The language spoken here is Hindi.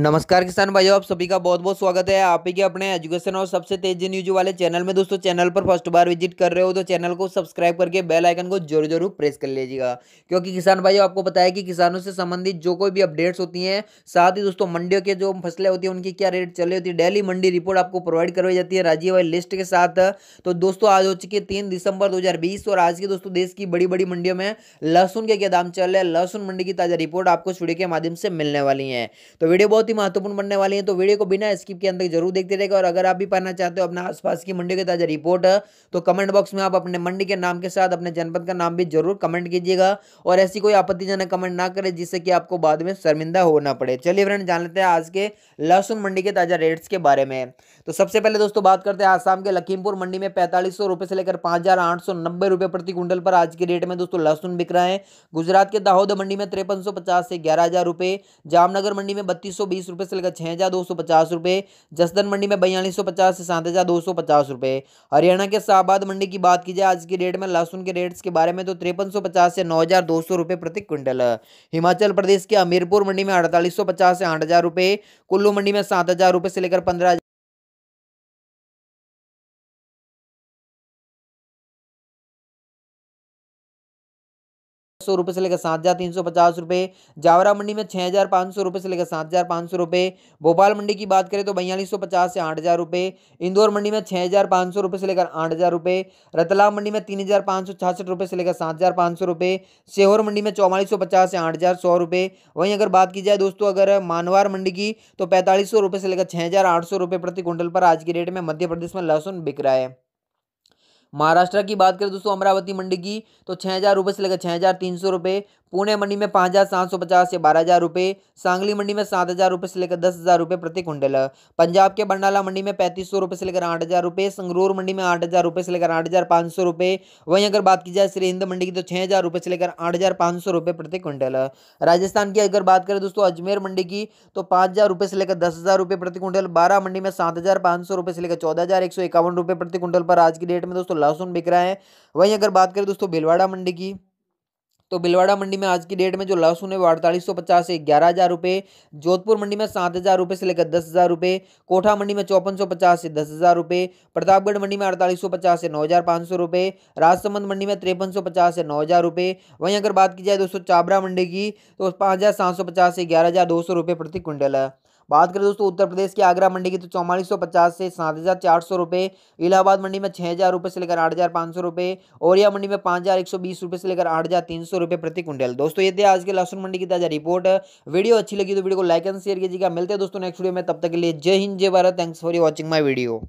नमस्कार किसान भाइयों आप सभी का बहुत बहुत स्वागत है आप ही के अपने एजुकेशन और सबसे तेजी न्यूज वाले चैनल में दोस्तों चैनल पर फर्स्ट बार विजिट कर रहे हो तो चैनल को सब्सक्राइब करके बेल आइकन को जरूर जरूर प्रेस कर लीजिएगा क्योंकि किसान भाइयों आपको पता है कि किसानों से संबंधित जो कोई भी अपडेट्स होती हैं साथ ही दोस्तों मंडियों के जो फसलें होती हैं उनकी क्या रेट चल रही होती है डेली मंडी रिपोर्ट आपको प्रोवाइड करवाई जाती है राज्य वाई लिस्ट के साथ तो दोस्तों आज हो चुकी है तीन दिसंबर दो और आज के दोस्तों देश की बड़ी बड़ी मंडियों में लहसुन के क्या दाम चल रहे हैं लहसुन मंडी की ताज़ा रिपोर्ट आपको स्टूडियो के माध्यम से मिलने वाली है तो वीडियो बहुत बहुत ही महत्वपूर्ण बनने वाली हैं तो वीडियो को बिना स्किप के अंदर जरूर देखते रहेगा और अगर आप भी पाना चाहते हो अपने आसपास की मंडी की ताजा रिपोर्ट तो कमेंट बॉक्स में आप अपने मंडी के नाम के साथ अपने जनपद का नाम भी जरूर कमेंट कीजिएगा और ऐसी कोई आपत्तिजनक कमेंट ना करें जिससे कि आपको बाद में शर्मिंदा होना पड़े चलिए फ्रेंड जान लेते हैं आज के लहसुन मंडी के ताजा रेट्स के बारे में तो सबसे पहले दोस्तों बात करते हैं आसाम के लखीमपुर मंडी में पैंतालीस रुपए से लेकर पाँच रुपए प्रति क्विंटल पर आज के रेट में दोस्तों लहसुन बिक रहा है गुजरात के दाहोद मंडी में तिरपन से ग्यारह रुपए जामनगर मंडी में बत्तीस बीस रुपये से लेकर छः हज़ार दो सौ पचास रुपये जसदन मंडी में बयालीस सौ पचास से सात हज़ार दो सौ पचास रुपये हरियाणा के शाहबाद मंडी की बात की जाए आज की डेट में लहसुन के रेट्स के बारे में तो तिरपन सौ पचास से नौ हज़ार दो सौ रुपये प्रति क्विंटल हिमाचल प्रदेश के हमीरपुर मंडी में अड़तालीस सौ पचास से आठ हज़ार रुपये कुल्लू मंडी में सात हज़ार रुपये से लेकर पंद्रह सौ रुपये से लेकर सात हज़ार तीन सौ पचास रुपये जावरा मंडी में छः हज़ार पाँच सौ रुपये से लेकर सात हज़ार पाँच सौ रुपये भोपाल मंडी की बात करें तो बयालीस सौ पचास से आठ हज़ार रुपये इंदौर मंडी में छः हज़ार पाँच सौ रुपये से लेकर आठ हज़ार रुपये रतलाम मंडी में तीन हज़ार पाँच सौ छियासठ रुपये से लेकर सात हज़ार पाँच सौ रुपये सीहोर मंडी में चौवालीस सौ पचास से आठ हज़ार सौ रुपये वहीं अगर बात की जाए दोस्तों अगर मानवार मंडी की तो पैंतालीस सौ रुपये से लेकर छः हज़ार आठ सौ रुपये प्रति क्विंटल पर आज की रेट में मध्य प्रदेश में लहसुन बिक रहा है महाराष्ट्र की बात करें दोस्तों अमरावती मंडी की तो छः हज़ार रुपये से लेकर छः हज़ार तीन सौ रुपये पुणे मंडी में पाँच हज़ार सात सौ पचास से बारह हज़ार रुपये सांगली मंडी में सात हज़ार रुपये से लेकर दस हज़ार रुपये प्रति कुंडल पंजाब के बंडाला मंडी में पैंतीस सौ रुपये से लेकर आठ हज़ार रुपये संगरूर मंडी में आठ हज़ार रुपये से लेकर आठ हज़ार पाँच सौ रुपये वहीं अगर बात की जाए श्री हिंद मंडी की तो छः हज़ार रुपये से लेकर आठ हज़ार पाँच सौ रुपये प्रति कुंटल राजस्थान की अगर बात करें दोस्तों अजमेर मंडी की तो पाँच हज़ार रुपये से लेकर दस हज़ार रुपये प्रति कुंटल बारह मंडी में सात हज़ार पाँच सौ रुपये से लेकर चौदह हज़ार एक सौ इक्यावन रुपये प्रति कुंटल पर आज की डेट में दोस्तों लहसुन बिक रहा है वहीं अगर बात करें दोस्तों भिलवाड़ा मंडी की तो बिलवाड़ा मंडी में आज की डेट में जो लहसुन है वो अड़तालीस सौ पचास से ग्यारह हज़ार रुपये जोधपुर मंडी में सात हज़ार रुपये से लेकर दस हज़ार रुपये कोठा मंडी में चौपन सौ पचास से दस हज़ार रुपये प्रतापगढ़ मंडी में अड़तालीस सौ पचास से नौ हज़ार पाँच सौ रुपये राजसमंद मंडी में तिरपन सौ पचास से नौ हज़ार रुपये वहीं अगर बात की जाए दोस्तों चाबरा मंडी की तो पाँच हज़ार सात सौ पचास से ग्यारह हज़ार दो सौ रुपये प्रति क्विंटल है बात करें दोस्तों उत्तर प्रदेश की आगरा मंडी की तो चौवालीस सौ पचास से सात हज़ार चार सौ रुपये इलाहाबाद मंडी में छः हज़ार रुपये से लेकर आठ हज़ार पाँच सौ रुपये औरिया मंडी में पाँच हज़ार एक सौ बीस रुपये से लेकर आठ हज़ार तीन सौ रुपये प्रति क्विंटल दोस्तों ये थे आज के लहसुन मंडी की ताज़ा रिपोर्ट वीडियो अच्छी लगी तो वीडियो को लाइक एंड शेयर कीजिएगा मिलते हैं दोस्तों नेक्स्ट वीडियो में तब तक के लिए जय हिंद जय Bharat thanks for watching my video